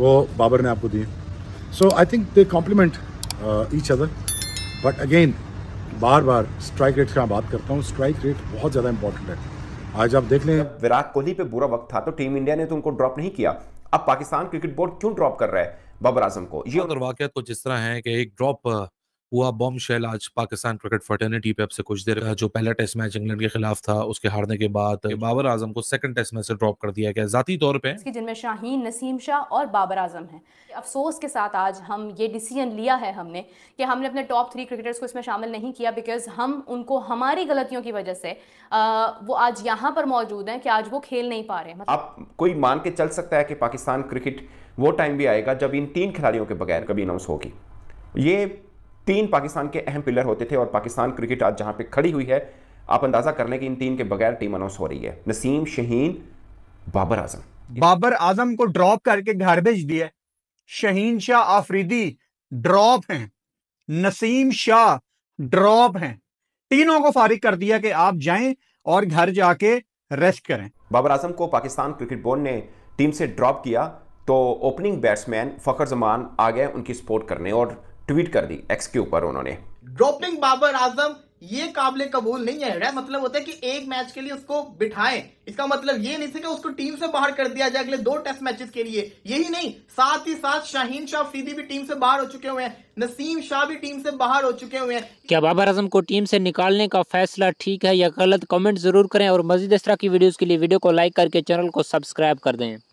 वो बाबर ने आपको दिए so I think they compliment each other but again बार बार स्ट्राइक रेट का बात करता हूँ स्ट्राइक रेट बहुत ज़्यादा इंपॉर्टेंट है आज आप देख लें विराट कोहली पे बुरा वक्त था तो टीम इंडिया ने तो उनको ड्रॉप नहीं किया अब पाकिस्तान क्रिकेट बोर्ड क्यों ड्रॉप कर रहा है बाबर आजम को ये और वाक्य तो जिस तरह है कि एक ड्रॉप हुआ बॉम्ब शेल आज पाकिस्तान क्रिकेट फर्टर्निटी पे अब से कुछ देर जो पहला टेस्ट मैच इंग्लैंड के खिलाफ था उसके हारने के बाद बाबर आजम को सेकंड टेस्ट मैच से ड्रॉप कर दिया गया जाती तौर पर जिनमें शाहीन नसीम शाह और बाबर आजम हैं अफसोस के साथ आज हम ये डिसीजन लिया है हमने कि हमने अपने टॉप थ्री क्रिकेटर्स को इसमें शामिल नहीं किया बिकॉज हम उनको हमारी गलतियों की वजह से वो आज यहाँ पर मौजूद हैं कि आज वो खेल नहीं पा रहे हैं आप कोई मान के चल सकता है कि पाकिस्तान क्रिकेट वो टाइम भी आएगा जब इन तीन खिलाड़ियों के बगैर कभी अनाउंस होगी ये तीन पाकिस्तान के अहम पिलर होते थे और पाकिस्तान क्रिकेट आज जहां पे खड़ी हुई है आप अंदाजा करने लें इन तीन के बगैर टीम अनाउंस हो रही है नसीम शहीन बाबर आजम बाबर आजम को ड्रॉप करके घर भेज दिया शहीन शाह आफरीदी ड्रॉप हैं नसीम शाह ड्रॉप हैं तीनों को फारिग कर दिया कि आप जाएं और घर जाके रेस्ट करें बाबर आजम को पाकिस्तान क्रिकेट बोर्ड ने टीम से ड्रॉप किया तो ओपनिंग बैट्समैन फ़खर जमान आ गए उनकी सपोर्ट करने और ट्वीट कर दी एक्स के ऊपर उन्होंने ड्रॉपिंग बाबर आजम ये काबले कबूल नहीं है रह मतलब होता है कि एक मैच के लिए उसको बिठाएं इसका मतलब ये नहीं था कि उसको टीम से बाहर कर दिया जाए अगले दो टेस्ट मैचेस के लिए यही नहीं साथ ही साथ शाहीन शाह फीदी भी टीम से बाहर हो चुके हुए हैं नसीम शाह भी टीम से बाहर हो चुके हुए हैं क्या बाबर आजम को टीम से निकालने का फैसला ठीक है या गलत कॉमेंट जरूर करें और मजीद इस तरह की वीडियो के लिए वीडियो को लाइक करके चैनल को सब्सक्राइब कर दें